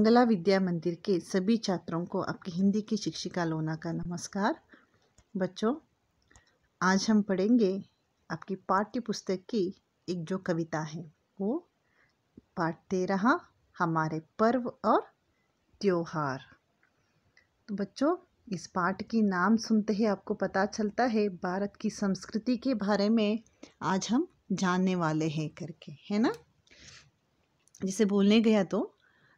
मंगला विद्या मंदिर के सभी छात्रों को आपकी हिंदी की शिक्षिका लोना का नमस्कार बच्चों आज हम पढ़ेंगे आपकी पाठ्य पुस्तक की एक जो कविता है वो पाठ तेरह हमारे पर्व और त्योहार तो बच्चों इस पाठ की नाम सुनते ही आपको पता चलता है भारत की संस्कृति के बारे में आज हम जानने वाले हैं करके है ना जिसे बोलने गया तो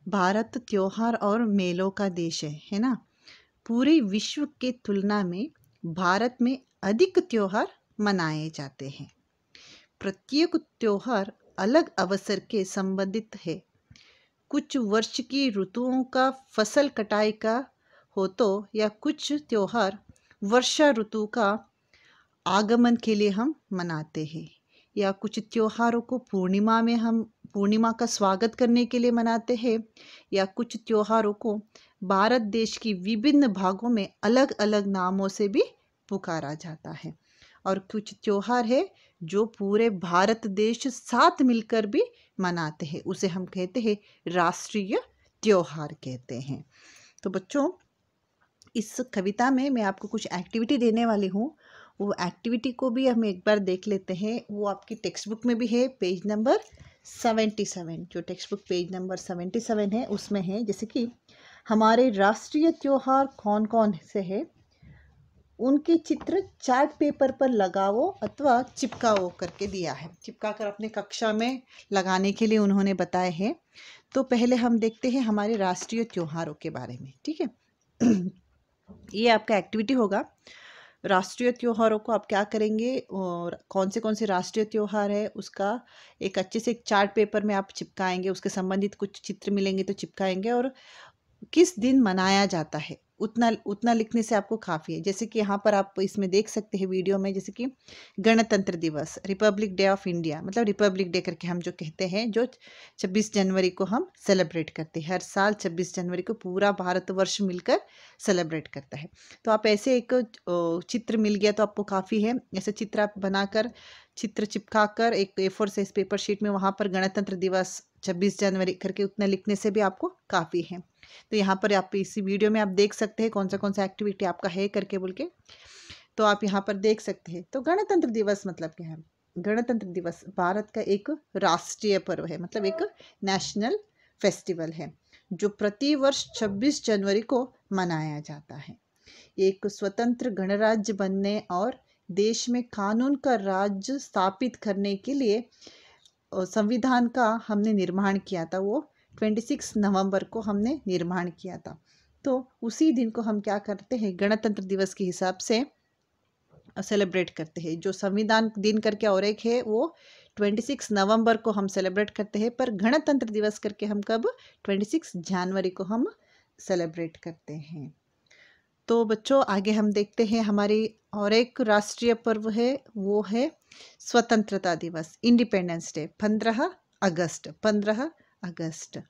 भारत त्योहार और मेलों का देश है है ना पूरे विश्व के तुलना में भारत में अधिक त्योहार मनाए जाते हैं प्रत्येक त्यौहार अलग अवसर के संबंधित है कुछ वर्ष की ऋतुओं का फसल कटाई का हो तो या कुछ त्योहार वर्षा ऋतु का आगमन के लिए हम मनाते हैं या कुछ त्योहारों को पूर्णिमा में हम पूर्णिमा का स्वागत करने के लिए मनाते हैं या कुछ त्योहारों को भारत देश की विभिन्न भागों में अलग अलग नामों से भी पुकारा जाता है और कुछ त्योहार है जो पूरे भारत देश साथ मिलकर भी मनाते हैं उसे हम कहते हैं राष्ट्रीय त्योहार कहते हैं तो बच्चों इस कविता में मैं आपको कुछ एक्टिविटी देने वाली हूँ वो एक्टिविटी को भी हम एक बार देख लेते हैं वो आपकी टेक्स्ट बुक में भी है पेज नंबर सेवेंटी सेवन जो text book page number seventy seven है उसमें है जैसे कि हमारे राष्ट्रीय त्यौहार कौन कौन से है उनके चित्र चार्ट पेपर पर लगाओ अथवा चिपकाओ करके दिया है चिपका कर अपने कक्षा में लगाने के लिए उन्होंने बताया है तो पहले हम देखते हैं हमारे राष्ट्रीय त्योहारों के बारे में ठीक है ये आपका एक्टिविटी होगा राष्ट्रीय त्योहारों को आप क्या करेंगे और कौन से कौन से राष्ट्रीय त्योहार है उसका एक अच्छे से एक चार्ट पेपर में आप चिपकाएंगे उसके संबंधित कुछ चित्र मिलेंगे तो चिपकाएंगे और किस दिन मनाया जाता है उतना उतना लिखने से आपको काफ़ी है जैसे कि यहाँ पर आप इसमें देख सकते हैं वीडियो में जैसे कि गणतंत्र दिवस रिपब्लिक डे ऑफ इंडिया मतलब रिपब्लिक डे करके हम जो कहते हैं जो 26 जनवरी को हम सेलिब्रेट करते हैं हर साल 26 जनवरी को पूरा भारतवर्ष मिलकर सेलिब्रेट करता है तो आप ऐसे एक चित्र मिल गया तो आपको काफ़ी है ऐसे चित्र आप बनाकर चित्र चिपकाकर एक A four size paper sheet में वहाँ पर गणतंत्र दिवस 26 जनवरी करके उतना लिखने से भी आपको काफ़ी है तो यहाँ पर आप इसी वीडियो में आप देख सकते हैं कौन सा कौन सा एक्टिविटी आपका है करके बोल के तो आप यहाँ पर देख सकते हैं तो गणतंत्र दिवस मतलब क्या है गणतंत्र दिवस भारत का एक राष्ट्रीय पर्व है मतलब एक नेशनल फेस्टिवल है जो प्रति वर्ष 26 जनवरी को मनाया जाता है एक स्वतंत्र गणराज्य बनने और देश में कानून का राज्य स्थापित करने के लिए संविधान का हमने निर्माण किया था वो 26 नवंबर को हमने निर्माण किया था तो उसी दिन को हम क्या करते हैं गणतंत्र दिवस के हिसाब से सेलिब्रेट करते हैं जो संविधान दिन करके और एक है वो 26 नवंबर को हम सेलिब्रेट करते हैं पर गणतंत्र दिवस करके हम कब 26 जनवरी को हम सेलिब्रेट करते हैं तो बच्चों आगे हम देखते हैं हमारी और एक राष्ट्रीय पर्व है वो है स्वतंत्रता दिवस इंडिपेंडेंस डे पंद्रह अगस्त पंद्रह अगस्त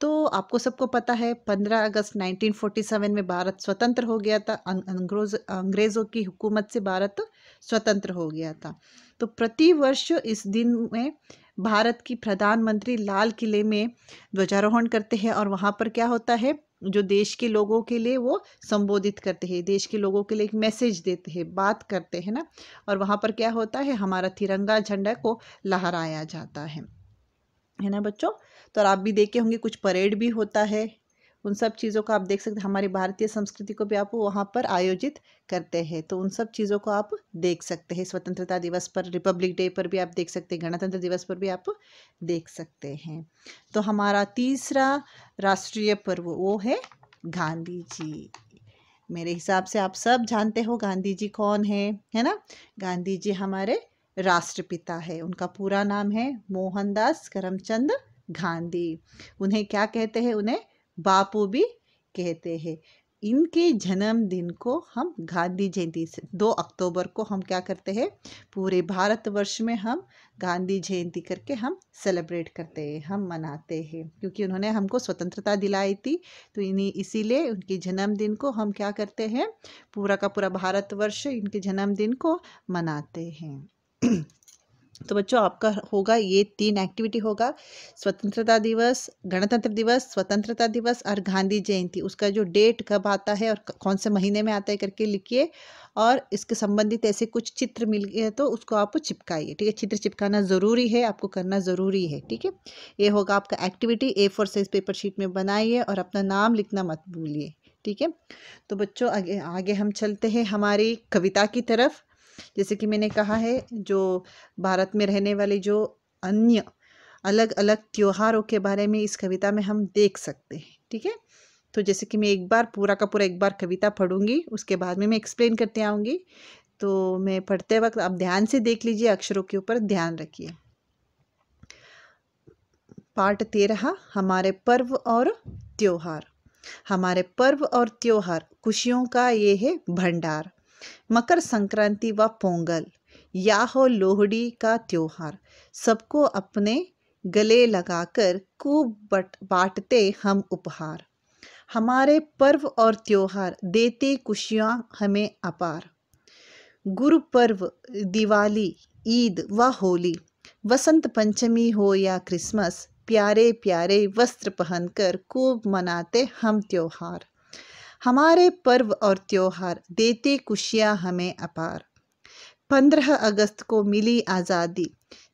तो आपको सबको पता है पंद्रह अगस्त 1947 में भारत स्वतंत्र हो गया था अं-, अंग्रेज अंग्रेज़ों की हुकूमत से भारत स्वतंत्र हो गया था तो प्रति वर्ष इस दिन में भारत की प्रधानमंत्री लाल किले में ध्वजारोहण करते हैं और वहाँ पर क्या होता है जो देश के लोगों के लिए वो संबोधित करते हैं देश के लोगों के लिए एक मैसेज देते हैं बात करते हैं ना और वहाँ पर क्या होता है हमारा तिरंगा झंडा को लहराया जाता है है ना बच्चों तो आप भी देखे होंगे कुछ परेड भी होता है उन सब चीज़ों को आप देख सकते हैं हमारी भारतीय संस्कृति को भी आप वहाँ पर आयोजित करते हैं तो उन सब चीज़ों को आप देख सकते हैं स्वतंत्रता दिवस पर रिपब्लिक डे पर भी आप देख सकते हैं गणतंत्र दिवस पर भी आप देख सकते हैं तो हमारा तीसरा राष्ट्रीय पर्व वो है गांधी जी मेरे हिसाब से आप सब जानते हो गांधी जी कौन है है ना गांधी जी हमारे राष्ट्रपिता है उनका पूरा नाम है मोहनदास करमचंद गांधी उन्हें क्या कहते हैं उन्हें बापू भी कहते हैं इनके जन्मदिन को हम गांधी जयंती से दो अक्टूबर को हम क्या करते हैं पूरे भारतवर्ष में हम गांधी जयंती करके हम सेलिब्रेट करते हैं हम मनाते हैं क्योंकि उन्होंने हमको स्वतंत्रता दिलाई थी तो इन्हीं इसीलिए उनके जन्मदिन को हम क्या करते हैं पूरा का पूरा भारतवर्ष इनके जन्मदिन को मनाते हैं तो बच्चों आपका होगा ये तीन एक्टिविटी होगा स्वतंत्रता दिवस गणतंत्र दिवस स्वतंत्रता दिवस और गांधी जयंती उसका जो डेट कब आता है और कौन से महीने में आता है करके लिखिए और इसके संबंधित ऐसे कुछ चित्र मिल गए तो उसको आप चिपकाइए ठीक है चित्र चिपकाना ज़रूरी है आपको करना ज़रूरी है ठीक है ये होगा आपका activity A four size paper sheet में बनाइए और अपना नाम लिखना मत भूलिए ठीक है तो बच्चों आगे आगे हम चलते हैं हमारी कविता की तरफ जैसे कि मैंने कहा है जो भारत में रहने वाले जो अन्य अलग अलग त्योहारों के बारे में इस कविता में हम देख सकते हैं ठीक है तो जैसे कि मैं एक बार पूरा का पूरा एक बार कविता पढ़ूंगी उसके बाद में मैं एक्सप्लेन करते आऊँगी तो मैं पढ़ते वक्त आप ध्यान से देख लीजिए अक्षरों के ऊपर ध्यान रखिए पार्ट तेरह हमारे पर्व और त्योहार हमारे पर्व और त्योहार खुशियों का ये है भंडार मकर संक्रांति व पोंगल या हो लोहड़ी का त्योहार सबको अपने गले लगाकर खूब बट बांटते हम उपहार हमारे पर्व और त्योहार देते खुशियाँ हमें अपार गुरु पर्व दिवाली ईद व होली वसंत पंचमी हो या क्रिसमस प्यारे प्यारे वस्त्र पहनकर खूब मनाते हम त्योहार हमारे पर्व और त्योहार देते खुशियाँ हमें अपार पंद्रह अगस्त को मिली आज़ादी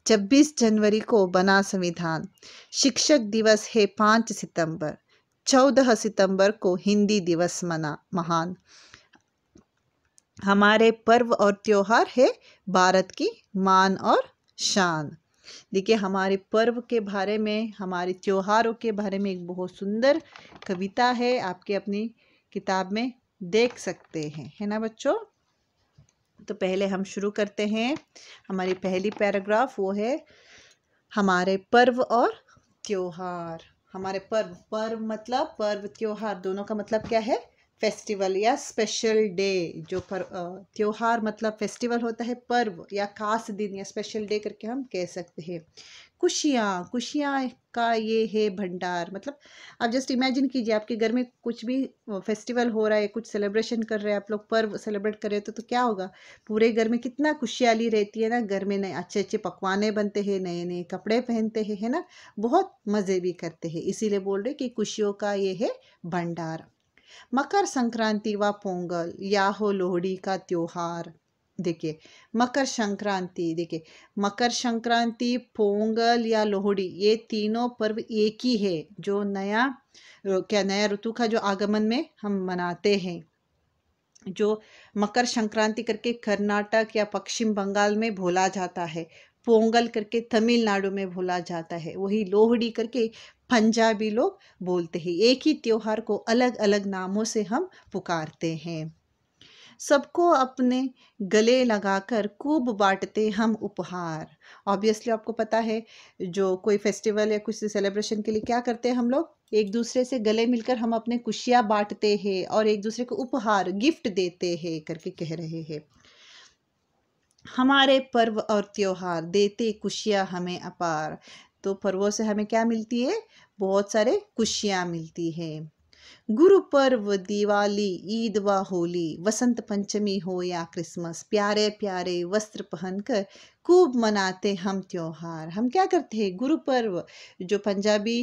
छब्बीस जनवरी को बना संविधान शिक्षक दिवस है पाँच सितंबर चौदह सितंबर को हिंदी दिवस मना महान हमारे पर्व और त्योहार है भारत की मान और शान देखिए हमारे पर्व के बारे में हमारे त्योहारों के बारे में एक बहुत सुंदर कविता है आपके अपनी किताब में देख सकते हैं है ना बच्चों तो पहले हम शुरू करते हैं हमारी पहली पैराग्राफ वो है हमारे पर्व और त्योहार हमारे पर्व पर्व मतलब पर्व त्योहार दोनों का मतलब क्या है फेस्टिवल या स्पेशल डे जो पर त्यौहार मतलब फेस्टिवल होता है पर्व या खास दिन या स्पेशल डे करके हम कह सकते हैं खुशियाँ खुशियाँ का ये है भंडार मतलब आप जस्ट इमेजिन कीजिए आपके घर में कुछ भी फेस्टिवल हो रहा है कुछ सेलिब्रेशन कर रहे हैं आप लोग पर्व सेलिब्रेट कर रहे हो तो, तो क्या होगा पूरे घर में कितना खुशियाली रहती है ना घर में नए अच्छे अच्छे पकवाने बनते हैं नए नए कपड़े पहनते हैं है ना बहुत मज़े भी करते हैं इसीलिए बोल रहे कि खुशियों का ये है भंडार मकर संक्रांति व पोंगल या हो लोहड़ी का त्यौहार देखिए मकर संक्रांति देखिए मकर संक्रांति पोंगल या लोहड़ी ये तीनों पर्व एक ही है जो नया क्या नया ऋतु का जो आगमन में हम मनाते हैं जो मकर संक्रांति करके कर्नाटक या पश्चिम बंगाल में बोला जाता है पोंगल करके तमिलनाडु में बोला जाता है वही लोहड़ी करके पंजाबी लोग बोलते हैं एक ही त्यौहार को अलग अलग नामों से हम पुकारते हैं सबको अपने गले लगाकर खूब बांटते हम उपहार ऑब्वियसली आपको पता है जो कोई फेस्टिवल या कुछ सेलिब्रेशन के लिए क्या करते हैं हम लोग एक दूसरे से गले मिलकर हम अपने खुशियाँ बांटते हैं और एक दूसरे को उपहार गिफ्ट देते हैं करके कह रहे हैं हमारे पर्व और त्योहार देते खुशियाँ हमें अपार तो पर्वों से हमें क्या मिलती है बहुत सारे खुशियाँ मिलती है गुरु पर्व दिवाली ईद व होली वसंत पंचमी हो या क्रिसमस प्यारे प्यारे वस्त्र पहनकर खूब मनाते हम त्यौहार हम क्या करते हैं गुरु पर्व जो पंजाबी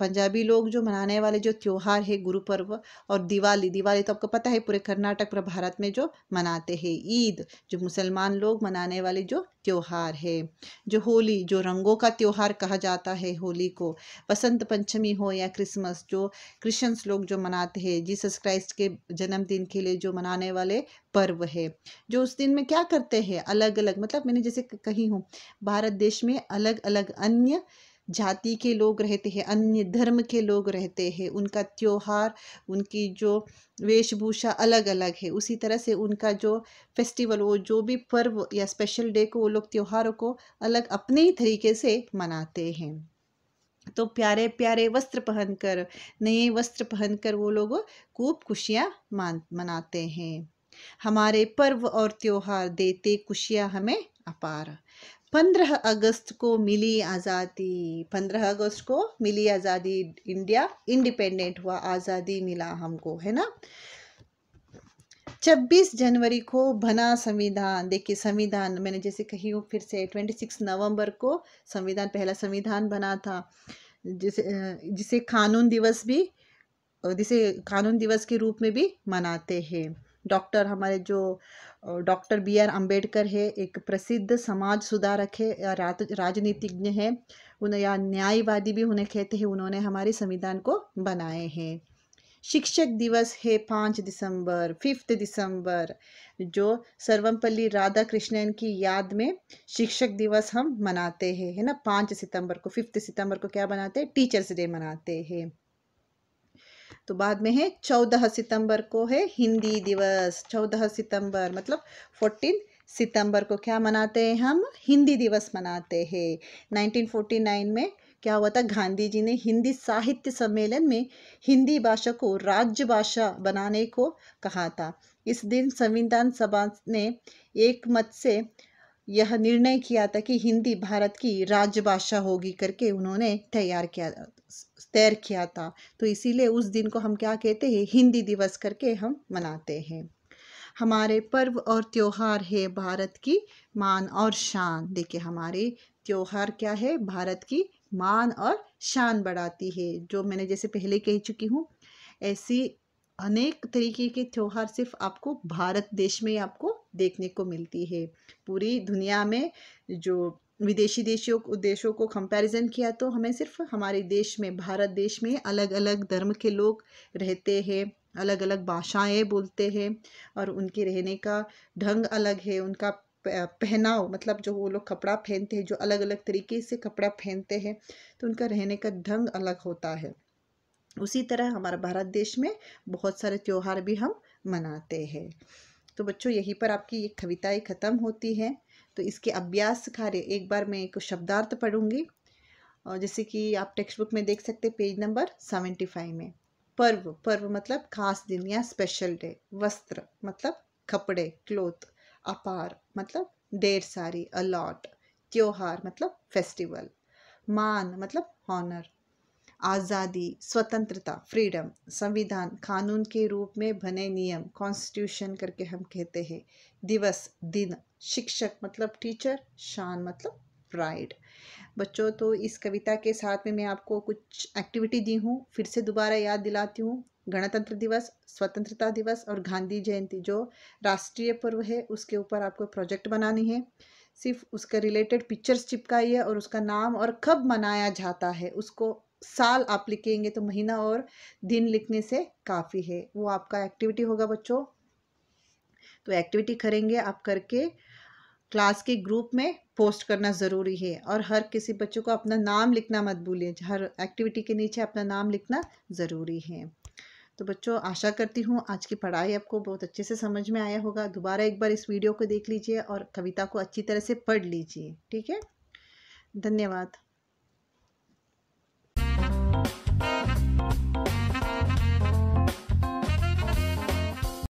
पंजाबी लोग जो मनाने वाले जो त्यौहार है गुरु पर्व और दिवाली दिवाली तो आपको पता है पूरे कर्नाटक पूरे भारत में जो मनाते हैं ईद जो मुसलमान लोग मनाने वाले जो त्यौहार है जो होली जो रंगों का त्यौहार कहा जाता है होली को बसंत पंचमी हो या क्रिसमस जो क्रिश्चियंस लोग जो मनाते हैं जीसस क्राइस्ट के जन्मदिन के लिए जो मनाने वाले पर्व है जो उस दिन में क्या करते हैं अलग अलग मतलब मैंने जैसे कही हूँ भारत देश में अलग अलग अन्य जाति के लोग रहते हैं अन्य धर्म के लोग रहते हैं उनका त्यौहार उनकी जो वेशभूषा अलग अलग है उसी तरह से उनका जो फेस्टिवल वो जो भी पर्व या स्पेशल डे को वो लोग त्योहारों को अलग अपने ही तरीके से मनाते हैं तो प्यारे प्यारे वस्त्र पहनकर नए वस्त्र पहनकर वो लोग खूब खुशियाँ मान मनाते हैं हमारे पर्व और त्योहार देते खुशियाँ हमें अपार पंद्रह अगस्त को मिली आज़ादी पंद्रह अगस्त को मिली आज़ादी इंडिया इंडिपेंडेंट हुआ आज़ादी मिला हमको है ना छब्बीस जनवरी को बना संविधान देखिए संविधान मैंने जैसे कही हूँ फिर से ट्वेंटी सिक्स नवम्बर को संविधान पहला संविधान बना था जिसे जिसे कानून दिवस भी जिसे कानून दिवस के रूप में भी मनाते हैं डॉक्टर हमारे जो डॉक्टर बी आर अम्बेडकर है एक प्रसिद्ध समाज सुधारक है या राजनीतिज्ञ है उन्हें या न्यायवादी भी उन्हें कहते हैं उन्होंने हमारे संविधान को बनाए हैं शिक्षक दिवस है पाँच दिसंबर फिफ्थ दिसंबर जो सर्वमपल्ली राधा कृष्णन की याद में शिक्षक दिवस हम मनाते हैं है ना पाँच सितंबर को फिफ्थ सितंबर को क्या बनाते हैं टीचर्स डे मनाते हैं तो बाद में है चौदह सितंबर को है हिंदी दिवस चौदह सितंबर मतलब फोर्टीन सितंबर को क्या मनाते हैं हम हिंदी दिवस मनाते हैं 1949 में क्या हुआ था गांधी जी ने हिंदी साहित्य सम्मेलन में हिंदी भाषा को राज्य भाषा बनाने को कहा था इस दिन संविधान सभा ने एक मत से यह निर्णय किया था कि हिंदी भारत की राज्य भाषा होगी करके उन्होंने तैयार किया तैर किया था तो इसीलिए उस दिन को हम क्या कहते हैं हिंदी दिवस करके हम मनाते हैं हमारे पर्व और त्यौहार है भारत की मान और शान देखिए हमारे त्यौहार क्या है भारत की मान और शान बढ़ाती है जो मैंने जैसे पहले कह चुकी हूँ ऐसी अनेक तरीके के त्यौहार सिर्फ आपको भारत देश में आपको देखने को मिलती है पूरी दुनिया में जो विदेशी देशियों देशों को कंपैरिजन किया तो हमें सिर्फ हमारे देश में भारत देश में अलग अलग धर्म के लोग रहते हैं अलग अलग भाषाएं बोलते हैं और उनके रहने का ढंग अलग है उनका पहनाव मतलब जो वो लोग कपड़ा पहनते हैं जो अलग अलग तरीके से कपड़ा पहनते हैं तो उनका रहने का ढंग अलग होता है उसी तरह हमारा भारत देश में बहुत सारे त्यौहार भी हम मनाते हैं तो बच्चों यहीं पर आपकी ये कविताएँ ख़त्म होती हैं तो इसके अभ्यास कार्य एक बार मैं एक शब्दार्थ पढ़ूंगी और जैसे कि आप टेक्स्ट बुक में देख सकते पेज नंबर सेवेंटी फाइव में पर्व पर्व मतलब खास दिन या स्पेशल डे वस्त्र मतलब कपड़े क्लोथ अपार मतलब ढेर सारी अलॉट त्योहार मतलब फेस्टिवल मान मतलब हॉनर आज़ादी स्वतंत्रता फ्रीडम संविधान कानून के रूप में बने नियम कॉन्स्टिट्यूशन करके हम कहते हैं दिवस दिन शिक्षक मतलब टीचर शान मतलब प्राइड बच्चों तो इस कविता के साथ में मैं आपको कुछ एक्टिविटी दी हूँ फिर से दोबारा याद दिलाती हूँ गणतंत्र दिवस स्वतंत्रता दिवस और गांधी जयंती जो राष्ट्रीय पर्व है उसके ऊपर आपको प्रोजेक्ट बनानी है सिर्फ उसका रिलेटेड पिक्चर्स चिपकाइए और उसका नाम और कब मनाया जाता है उसको साल आप लिखेंगे तो महीना और दिन लिखने से काफ़ी है वो आपका एक्टिविटी होगा बच्चों तो एक्टिविटी करेंगे आप करके क्लास के ग्रुप में पोस्ट करना ज़रूरी है और हर किसी बच्चों को अपना नाम लिखना मत भूलिए हर एक्टिविटी के नीचे अपना नाम लिखना ज़रूरी है तो बच्चों आशा करती हूँ आज की पढ़ाई आपको बहुत अच्छे से समझ में आया होगा दोबारा एक बार इस वीडियो को देख लीजिए और कविता को अच्छी तरह से पढ़ लीजिए ठीक है धन्यवाद